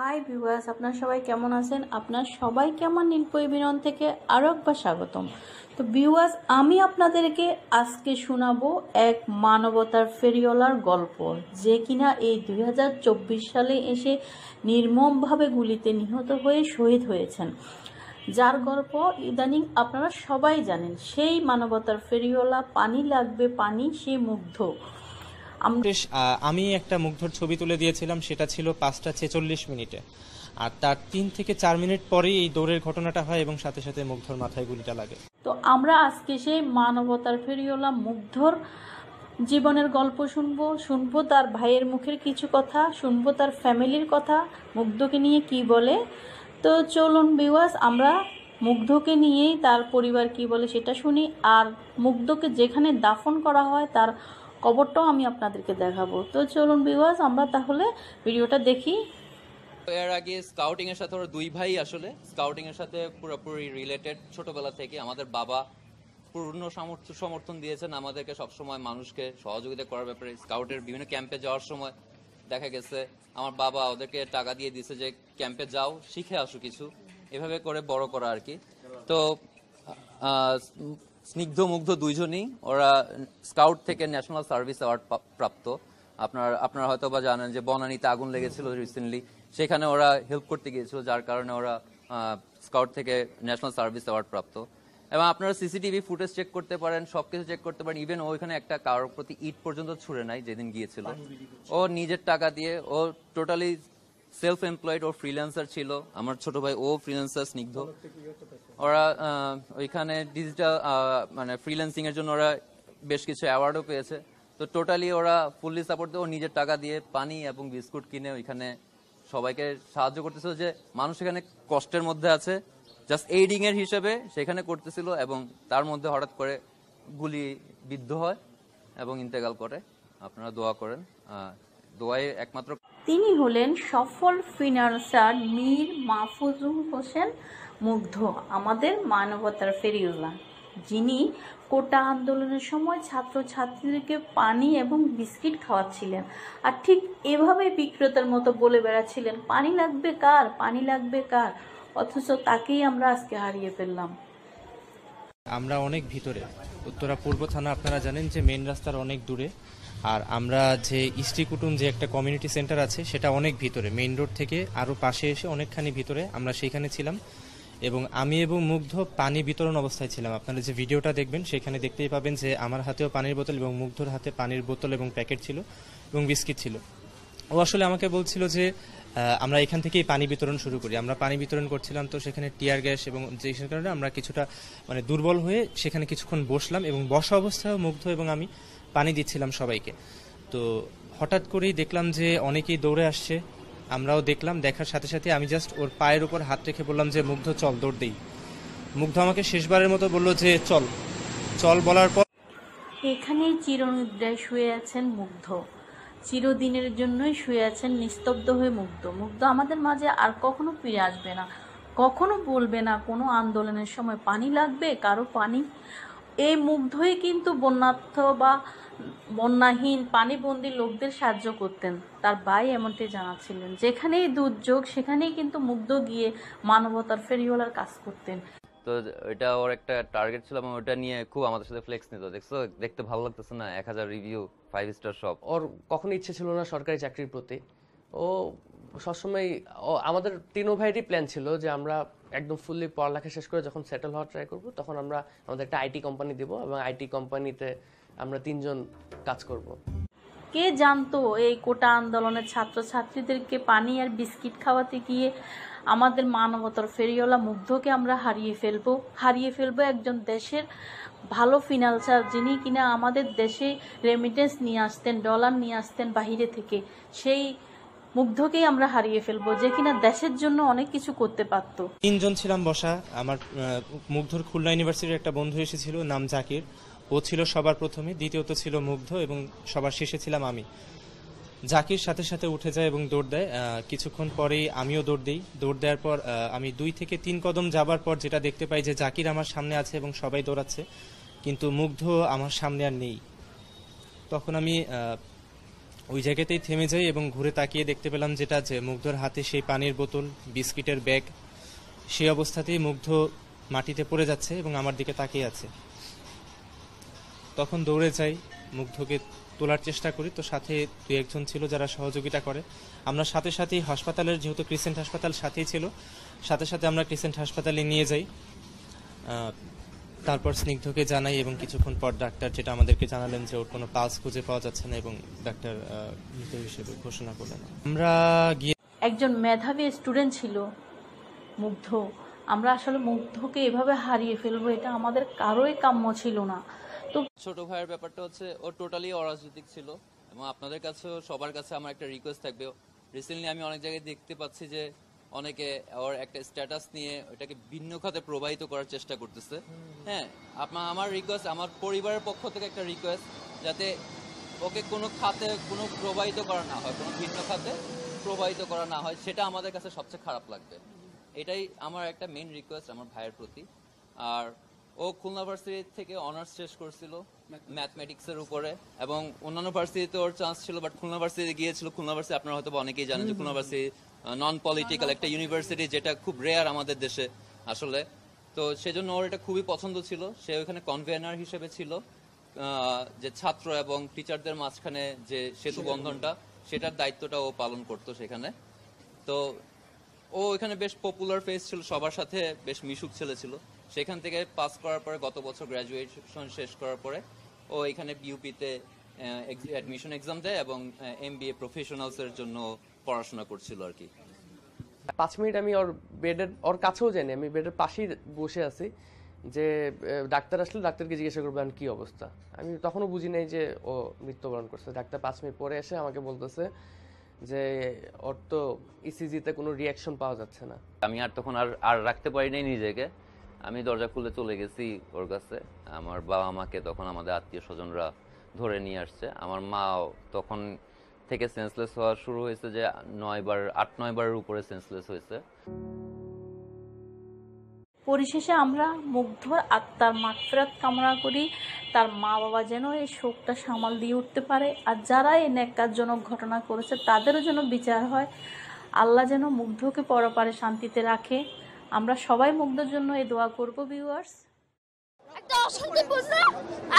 hi viewers আপনার সবাই কেমন আছেন আপনার সবাই কেমন নীলপই বিনন থেকে আরও একবার স্বাগতম তো ভিউয়ার্স আমি আপনাদেরকে আজকে শোনাবো এক মানবতার ফেরিওলার গল্প যে কিনা এই দুই সালে এসে নির্মমভাবে গুলিতে নিহত হয়ে শহীদ হয়েছেন যার গল্প ইদানিং আপনারা সবাই জানেন সেই মানবতার ফেরিওলা পানি লাগবে পানি সে মুগ্ধ আমি একটা মুগ্ধর ছবি তুলে দিয়েছিলাম সেটা ছিল পাঁচটা ছেচল্লিশ মিনিটে আর তার তিন থেকে চার মিনিট পরেই এই দৌড়ের ঘটনাটা হয় এবং সাথে সাথে মুগ্ধর মাথায় গুলিটা লাগে তো আমরা আজকে সেই মানবতার ফেরিওলা মুগ্ধর জীবনের গল্প শুনবো শুনবো তার ভাইয়ের মুখের কিছু কথা শুনবো তার ফ্যামিলির কথা মুগ্ধকে নিয়ে কি বলে তো চলুন বিওয়াস আমরা মুগ্ধকে নিয়েই তার পরিবার কি বলে সেটা শুনি আর মুগ্ধকে যেখানে দাফন করা হয় তার কবরটাও আমি আপনাদেরকে দেখাবো তো চলুন বিওয়াজ আমরা তাহলে ভিডিওটা দেখি এর আগে স্কাউটিং এর সাথে ওরা দুই ভাই আসলে স্কাউটিং এর সাথে পুরোপুরি রিলেটেড ছোটবেলা থেকে আমাদের বাবা পূর্ণ সামর্থ্য সমর্থন দিয়েছেন আমাদেরকে সব সময় মানুষকে সহযোগিতা করার ব্যাপারে স্কাউটের বিভিন্ন ক্যাম্পে যাওয়ার সময় দেখা গেছে আমার বাবা ওদেরকে টাকা দিয়ে দিছে যে ক্যাম্পে যাও শিখে আসো কিছু এভাবে করে বড় করা আর কি তো স্নিগ্ধ মুগ্ধ দুইজনই ওরা স্কাউট থেকে ন্যাশনাল সার্ভিস অ্যাওয়ার্ড প্রাপ্ত আপনার আপনারা হয়তো বা জানেন যে বনানিতে আগুন লেগেছিল রিসেন্টলি সেখানে ওরা হেল্প করতে গিয়েছিল যার কারণে ওরা স্কাউট থেকে ন্যাশনাল সার্ভিস অ্যাওয়ার্ড প্রাপ্ত এবং আপনারা সিসিটিভি ফুটেজ চেক করতে পারেন সবকিছু চেক করতে পারেন ইভেন ওইখানে একটা কারোর প্রতি ইট পর্যন্ত ছুড়ে নাই যেদিন গিয়েছিল ও নিজের টাকা দিয়ে ও টোটালি সেলফ এমপ্লয়েড ও ফ্রিল্যান্সার ছিল আমার ছোট ভাই ও ফ্রিল্যান্সার স্নিগ্ধ ইয়ে ওরা ওইখানে ডিজিটাল মানে ফ্রিল্যান্সিং এর জন্য ওরা বেশ কিছু অ্যাওয়ার্ডও পেয়েছে তো টোটালি ওরা ফুললি সাপোর্ট দিয়ে ও নিজের টাকা দিয়ে পানি এবং বিস্কুট কিনে ওইখানে সবাইকে সাহায্য করতেছিল যে মানুষ এখানে কষ্টের মধ্যে আছে জাস্ট এইডিং এর হিসেবে সেখানে করতেছিল এবং তার মধ্যে হঠাৎ করে গুলি বিদ্ধ হয় এবং ইন্তেকাল করে আপনারা দোয়া করেন দোয়াই একমাত্র তিনি হলেন সফল ফিনান্সার মীর মাহফুজুল হোসেন মুগ্ধ আমাদের মানবতার ফেরিওলা যিনি কোটা আন্দোলনের সময় ছাত্রছাত্রীদেরকে পানি এবং বিস্কিট খাওয়াচ্ছিলেন আর ঠিক এভাবে বিক্রেতার মতো বলে বেড়াচ্ছিলেন পানি লাগবে কার পানি লাগবে কার অথচ তাকেই আমরা আজকে হারিয়ে ফেললাম আমরা অনেক ভিতরে উত্তরা পূর্ব থানা আপনারা জানেন যে মেন রাস্তার অনেক দূরে আর আমরা যে ইস্টিকুটুন যে একটা কমিউনিটি সেন্টার আছে সেটা অনেক ভিতরে মেইন রোড থেকে আরও পাশে এসে অনেকখানি ভিতরে আমরা সেইখানে ছিলাম এবং আমি এবং মুগ্ধ পানি বিতরণ অবস্থায় ছিলাম আপনারা যে ভিডিওটা দেখবেন সেখানে দেখতেই পাবেন যে আমার হাতেও পানির বোতল এবং মুগ্ধর হাতে পানির বোতল এবং প্যাকেট ছিল এবং বিস্কিট ছিল ও আসলে আমাকে বলছিল যে আমরা এখান থেকেই পানি বিতরণ শুরু করি আমরা পানি বিতরণ করছিলাম তো সেখানে টিয়ার গ্যাস এবং যে কারণে আমরা কিছুটা মানে দুর্বল হয়ে সেখানে কিছুক্ষণ বসলাম এবং বসা অবস্থায় মুগ্ধ এবং আমি পানি দিচ্ছিলাম সবাইকে তো হঠাৎ করেই দেখলাম যে অনেকেই দৌড়ে আসছে আমরাও দেখলাম দেখার সাথে সাথে আমি জাস্ট ওর পায়ের উপর হাত রেখে বললাম যে মুগ্ধ চল দৌড় দেই মুগ্ধ আমাকে শেষবারের মতো বলল যে চল চল বলার পর এখানেই চিরনিদ্রায় শুয়ে আছেন মুগ্ধ চিরদিনের জন্যই শুয়ে আছেন নিস্তব্ধ হয়ে মুগ্ধ মুগ্ধ আমাদের মাঝে আর কখনো ফিরে আসবে না কখনো বলবে না কোনো আন্দোলনের সময় পানি লাগবে কারো পানি এই মুগ্ধই কিন্তু বন্যার্থ বা বন্যাহীন পানিবন্দী লোকদের সাহায্য করতেন তার ভাই এমনটি জানাচ্ছিলেন যেখানেই দুর্যোগ সেখানেই কিন্তু মুগ্ধ গিয়ে মানবতার ফেরিওয়ালার কাজ করতেন তো এটা ওর একটা টার্গেট ছিল এবং ওটা নিয়ে খুব আমাদের সাথে ফ্লেক্স নিত দেখছো দেখতে ভালো লাগতেছে না এক হাজার রিভিউ ফাইভ স্টার সব ওর কখনো ইচ্ছে ছিল না সরকারি চাকরির প্রতি ও সবসময় আমাদের তিনও ভাইয়েরই প্ল্যান ছিল যে আমরা একদম ফুললি পড়ালেখা শেষ করে যখন সেটেল হওয়ার ট্রাই করব তখন আমরা আমাদের একটা আইটি কোম্পানি দিব এবং আইটি কোম্পানিতে আমরা তিনজন কাজ করবো কে জানতো এই কোটা আন্দোলনের ছাত্রছাত্রীদেরকে পানি আর বিস্কিট খাওয়াতে গিয়ে আমাদের মানবতার ফেরিওয়ালা মুগ্ধকে আমরা হারিয়ে ফেলবো হারিয়ে ফেলব একজন দেশের ভালো ফিনান্সার যিনি কিনা আমাদের দেশে রেমিটেন্স নিয়ে আসতেন ডলার নিয়ে আসতেন বাহিরে থেকে সেই মুগ্ধকেই আমরা হারিয়ে ফেলব যে কিনা দেশের জন্য অনেক কিছু করতে পারত তিনজন ছিলাম বসা আমার মুগ্ধর খুলনা ইউনিভার্সিটির একটা বন্ধু এসেছিল নাম জাকির ও ছিল সবার প্রথমে দ্বিতীয়ত ছিল মুগ্ধ এবং সবার শেষে ছিলাম আমি জাকির সাথে সাথে উঠে যায় এবং দৌড় দেয় কিছুক্ষণ পরেই আমিও দৌড় দিই দৌড় দেওয়ার পর আমি দুই থেকে তিন কদম যাবার পর যেটা দেখতে পাই যে জাকির আমার সামনে আছে এবং সবাই দৌড়াচ্ছে কিন্তু মুগ্ধ আমার সামনে আর নেই তখন আমি ওই জায়গাতেই থেমে যাই এবং ঘুরে তাকিয়ে দেখতে পেলাম যেটা যে মুগ্ধর হাতে সেই পানির বোতল বিস্কিটের ব্যাগ সেই অবস্থাতেই মুগ্ধ মাটিতে পড়ে যাচ্ছে এবং আমার দিকে তাকিয়ে আছে তখন দৌড়ে যাই মুগ্ধকে তোলার চেষ্টা করি তো সাথে দু একজন ছিল যারা সহযোগিতা করে আমরা সাথে সাথেই হাসপাতালের যেহেতু ক্রিসেন্ট হাসপাতাল সাথেই ছিল সাথে সাথে আমরা ক্রিসেন্ট হাসপাতালে নিয়ে যাই তারপর স্নিগ্ধকে জানাই এবং কিছুক্ষণ পর ডাক্তার যেটা আমাদেরকে জানালেন যে ওর কোনো পালস খুঁজে পাওয়া যাচ্ছে না এবং ডাক্তার মৃত হিসেবে ঘোষণা করলেন আমরা গিয়ে একজন মেধাবী স্টুডেন্ট ছিল মুগ্ধ আমরা আসলে মুগ্ধকে এভাবে হারিয়ে ফেলবো এটা আমাদের কারোই কাম্য ছিল না ছোট ভাইয়ের ব্যাপারটা হচ্ছে ও টোটালি অরাজনৈতিক ছিল এবং আপনাদের কাছেও সবার কাছে আমার একটা রিকোয়েস্ট থাকবে রিসেন্টলি আমি অনেক জায়গায় দেখতে পাচ্ছি যে অনেকে ওর একটা স্ট্যাটাস নিয়ে ওটাকে ভিন্ন খাতে প্রবাহিত করার চেষ্টা করতেছে হ্যাঁ আপনার আমার রিকোয়েস্ট আমার পরিবারের পক্ষ থেকে একটা রিকোয়েস্ট যাতে ওকে কোনো খাতে কোনো প্রবাহিত করা না হয় কোনো ভিন্ন খাতে প্রবাহিত করা না হয় সেটা আমাদের কাছে সবচেয়ে খারাপ লাগবে এটাই আমার একটা মেন রিকোয়েস্ট আমার ভাইয়ের প্রতি আর ও খুলনা ভার্সিটি থেকে অনার্স শেষ করছিল ম্যাথমেটিক্সের উপরে এবং অন্যান্য ভার্সিটিতে ওর চান্স ছিল বাট খুলনা ভার্সিটি গিয়েছিল খুলনা ভার্সিটি আপনারা হয়তো অনেকেই জানেন যে খুলনা ভার্সিটি নন পলিটিক্যাল একটা ইউনিভার্সিটি যেটা খুব রেয়ার আমাদের দেশে আসলে তো সেজন্য ওর এটা খুবই পছন্দ ছিল সে ওখানে কনভেনার হিসেবে ছিল যে ছাত্র এবং টিচারদের মাঝখানে যে সেতু বন্ধনটা সেটার দায়িত্বটা ও পালন করতো সেখানে তো ও এখানে বেশ পপুলার ফেস ছিল সবার সাথে বেশ মিশুক ছেলে ছিল সেখান থেকে পাস করার পরে গত বছর গ্র্যাজুয়েশন শেষ করার পরে ও এখানে বিউপিতে অ্যাডমিশন এক্সাম দেয় এবং এম বি এ প্রফেশনালসের জন্য পড়াশোনা করছিল আর কি পাঁচ মিনিট আমি ওর বেডের ওর কাছেও জানি আমি বেডের পাশেই বসে আছি যে ডাক্তার আসলে ডাক্তারকে জিজ্ঞাসা করবেন কি অবস্থা আমি তখনও বুঝি নাই যে ও মৃত্যুবরণ করছে ডাক্তার পাঁচ মিনিট পরে এসে আমাকে বলতেছে যে ওর তো ইসিজিতে e কোনো রিয়াকশন পাওয়া যাচ্ছে না আমি আর তখন আর আর রাখতে পারি নিজেকে আমি দরজা খুলে চলে গেছি ওর কাছে আমার বাবা মাকে তখন আমাদের আত্মীয় স্বজনরা ধরে নিয়ে আসছে আমার মাও তখন থেকে সেন্সলেস হওয়া শুরু হয়েছে যে নয়বার আট নয়বারের উপরে সেন্সলেস হয়েছে পরিশেষে আমরা মুগ্ধর আত্মার মাগফেরাত কামনা করি তার মা বাবা যেন এই শোকটা সামাল দিয়ে উঠতে পারে আর যারা এই ন্যাক্কারজনক ঘটনা করেছে তাদেরও যেন বিচার হয় আল্লাহ যেন মুগ্ধকে পরপারে শান্তিতে রাখে আমরা সবাই মুগ্ধর জন্য এই দোয়া করব ভিউয়ার্স একটা অশান্তিপূর্ণ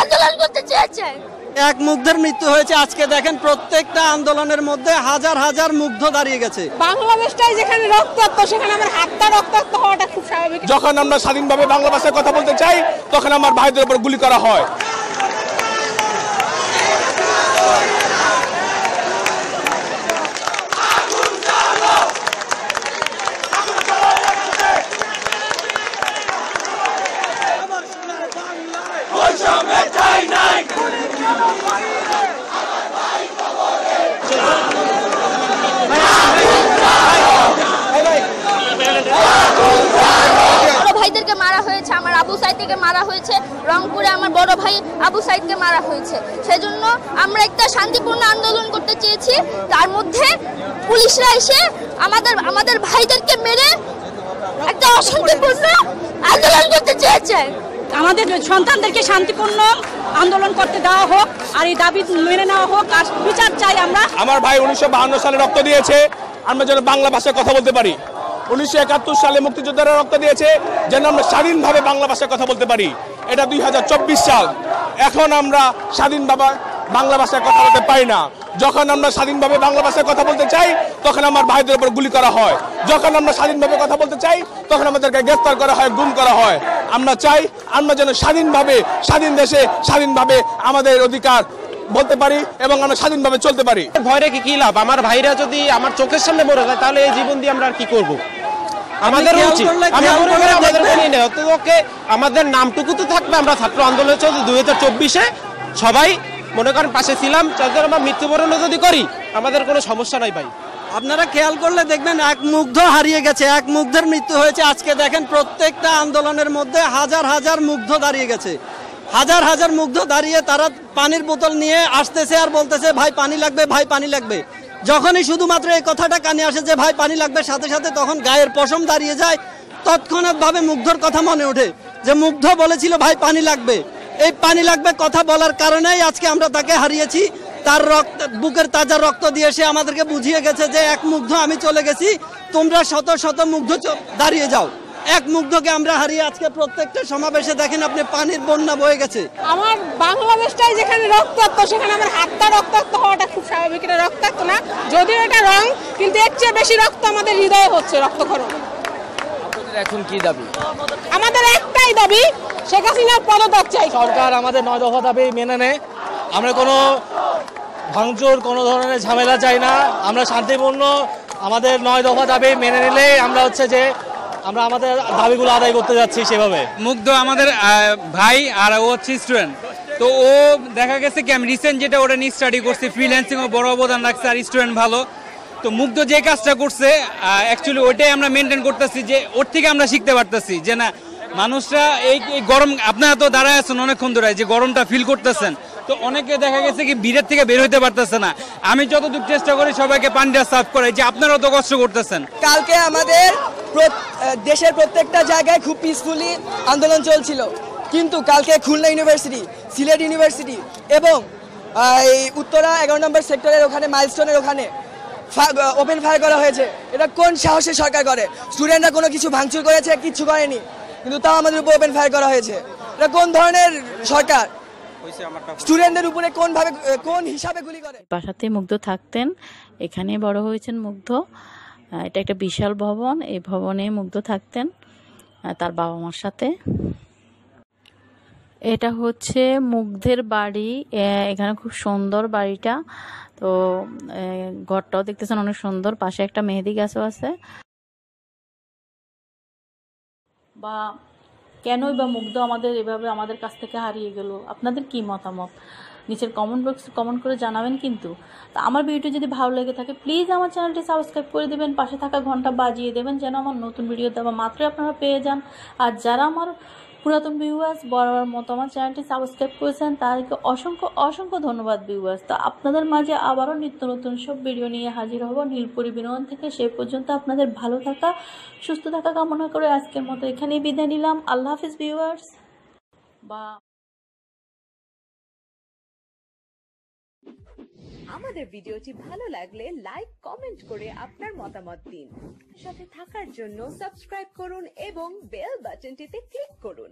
আন্দোলন করতে চেয়েছে এক মুগ্ধের মৃত্যু হয়েছে আজকে দেখেন প্রত্যেকটা আন্দোলনের মধ্যে হাজার হাজার মুগ্ধ দাঁড়িয়ে গেছে বাংলাদেশটাই যেখানে রক্তাক্ত সেখানে আমার হাতটা রক্তাক্ত হওয়াটা খুব স্বাভাবিক যখন আমরা স্বাধীনভাবে বাংলা ভাষায় কথা বলতে চাই তখন আমার ভাইদের উপর গুলি করা হয় সাইদিকে মারা হয়েছে রংপুরে আমার বড় ভাই আবু সাইদকে মারা হয়েছে সেজন্য আমরা একটা শান্তিপূর্ণ আন্দোলন করতে চেয়েছি তার মধ্যে পুলিশরা এসে আমাদের আমাদের ভাইদেরকে মেরে একটা অশান্তিপূর্ণ আন্দোলন করতে চেয়েছে আমাদের সন্তানদেরকে শান্তিপূর্ণ আন্দোলন করতে দেওয়া হোক আর এই দাবি মেনে নেওয়া হোক আর বিচার চাই আমরা আমার ভাই উনিশশো সালে রক্ত দিয়েছে আমরা যেন বাংলা ভাষায় কথা বলতে পারি উনিশশো একাত্তর সালে মুক্তিযোদ্ধারা রক্ত দিয়েছে যেন আমরা স্বাধীনভাবে বাংলা ভাষায় কথা বলতে পারি এটা দুই সাল এখন আমরা স্বাধীনভাবে বাংলা ভাষায় কথা বলতে পারি না যখন আমরা স্বাধীনভাবে বাংলা ভাষায় কথা বলতে চাই তখন আমার ভাইদের উপর গুলি করা হয় যখন আমরা স্বাধীনভাবে কথা বলতে চাই তখন আমাদেরকে গ্রেফতার করা হয় গুম করা হয় আমরা চাই আমরা যেন স্বাধীনভাবে স্বাধীন দেশে স্বাধীনভাবে আমাদের অধিকার বলতে পারি এবং আমরা স্বাধীনভাবে চলতে পারি ভয় রেখে কি লাভ আমার ভাইরা যদি আমার চোখের সামনে মরে যায় তাহলে এই জীবন দিয়ে আমরা আর কি করবো আমাদের উচিত আমাদের আমাদের নামটুকু তো থাকবে আমরা ছাত্র আন্দোলন চলছে দুই হাজার চব্বিশে সবাই মনে করেন পাশে ছিলাম যাদের আমরা মৃত্যুবরণও যদি করি আমাদের কোনো সমস্যা নাই ভাই আপনারা খেয়াল করলে দেখবেন এক মুগ্ধ হারিয়ে গেছে এক মুগ্ধের মৃত্যু হয়েছে আজকে দেখেন প্রত্যেকটা আন্দোলনের মধ্যে হাজার হাজার মুগ্ধ দাঁড়িয়ে গেছে হাজার হাজার মুগ্ধ দাঁড়িয়ে তারা পানির বোতল নিয়ে আসতেছে আর বলতেছে ভাই পানি লাগবে ভাই পানি লাগবে যখনই শুধুমাত্র এই কথাটা কানে আসে যে ভাই পানি লাগবে সাথে সাথে তখন গায়ের পশম দাঁড়িয়ে যায় তৎক্ষণাৎভাবে মুগ্ধর কথা মনে ওঠে যে মুগ্ধ বলেছিল ভাই পানি লাগবে এই পানি লাগবে কথা বলার কারণেই আজকে আমরা তাকে হারিয়েছি তার রক্ত বুকের তাজা রক্ত দিয়ে সে আমাদেরকে বুঝিয়ে গেছে যে এক মুগ্ধ আমি চলে গেছি তোমরা শত শত মুগ্ধ দাঁড়িয়ে যাও এক মুগ্ধকে আমরা হারিয়ে আজকে প্রত্যেকটা সমাবেশে দেখেন আপনি পানির বন্যা বয়ে গেছে আমার বাংলাদেশটাই যেখানে রক্তাক্ত সেখানে আমার হাতটা রক্তাক্ত হওয়াটা খুব স্বাভাবিক এটা রক্তাক্ত না যদিও এটা রং কিন্তু এর চেয়ে বেশি রক্ত আমাদের হৃদয়ে হচ্ছে রক্তক্ষরণ এখন কি দাবি আমাদের একটাই দাবি শেখ হাসিনার পদত্যাগ চাই সরকার আমাদের নয় দফা দাবি মেনে নেয় আমরা কোনো ভাঙচুর কোনো ধরনের ঝামেলা চাই না আমরা শান্তিপূর্ণ আমাদের নয় দফা দাবি মেনে নিলেই আমরা হচ্ছে যে আমরা আমাদের দাবিগুলো আদায় করতে যাচ্ছি সেভাবে মুগ্ধ আমাদের ভাই আর ও হচ্ছে স্টুডেন্ট তো ও দেখা গেছে কি আমি রিসেন্ট যেটা ওটা নিয়ে স্টাডি করছি ও বড় অবদান রাখছে আর স্টুডেন্ট ভালো তো মুগ্ধ যে কাজটা করছে অ্যাকচুয়ালি ওইটাই আমরা মেনটেন করতেছি যে ওর থেকে আমরা শিখতে পারতেছি যে না মানুষরা এই গরম আপনারা তো দাঁড়ায় আছেন অনেকক্ষণ ধরে যে গরমটা ফিল করতেছেন তো অনেকে দেখা গেছে কি ভিড়ের থেকে বের হইতে পারতেছে না আমি যতদূর চেষ্টা করি সবাইকে পানিটা সাফ করে যে আপনারাও তো কষ্ট করতেছেন কালকে আমাদের দেশের প্রত্যেকটা জায়গায় খুব পিসফুলি আন্দোলন চলছিল কিন্তু কালকে খুলনা ইউনিভার্সিটি সিলেট ইউনিভার্সিটি এবং এই উত্তরা এগারো নম্বর সেক্টরের ওখানে মাইলস্টোনের ওখানে ওপেন ফায়ার করা হয়েছে এটা কোন সাহসে সরকার করে স্টুডেন্টরা কোনো কিছু ভাঙচুর করেছে কিচ্ছু করেনি কিন্তু তাও আমাদের উপর ওপেন ফায়ার করা হয়েছে এটা কোন ধরনের সরকার স্টুডেন্টদের উপরে কোনভাবে কোন হিসাবে গুলি করে বাসাতে মুগ্ধ থাকতেন এখানে বড় হয়েছেন মুগ্ধ এটা একটা বিশাল ভবন এই ভবনে মুগ্ধ থাকতেন তার বাবা মার সাথে এটা হচ্ছে মুগ্ধের বাড়ি এখানে খুব সুন্দর বাড়িটা তো ঘরটাও দেখতেছেন অনেক সুন্দর পাশে একটা মেহেদি গাছও আছে বা কেনই বা মুগ্ধ আমাদের এভাবে আমাদের কাছ থেকে হারিয়ে গেল আপনাদের কি মতামত নিচের কমেন্ট বক্সে কমেন্ট করে জানাবেন কিন্তু তো আমার ভিডিও যদি ভালো লেগে থাকে প্লিজ আমার চ্যানেলটি সাবস্ক্রাইব করে দেবেন পাশে থাকা ঘন্টা বাজিয়ে দেবেন যেন আমার নতুন ভিডিও দেওয়া মাত্রই আপনারা পেয়ে যান আর যারা আমার পুরাতন ভিউয়ার্স বরাবর মতো আমার চ্যানেলটি সাবস্ক্রাইব করেছেন তাদেরকে অসংখ্য অসংখ্য ধন্যবাদ ভিউয়ার্স তো আপনাদের মাঝে আবারও নিত্য নতুন সব ভিডিও নিয়ে হাজির হব নীলপুরি বিনোদন থেকে সে পর্যন্ত আপনাদের ভালো থাকা সুস্থ থাকা কামনা করে আজকের মতো এখানেই বিদায় নিলাম আল্লাহ হাফিজ ভিউয়ার্স বা আমাদের ভিডিওটি ভালো লাগলে লাইক কমেন্ট করে আপনার মতামত দিন সাথে থাকার জন্য সাবস্ক্রাইব করুন এবং বেল বাটনটিতে ক্লিক করুন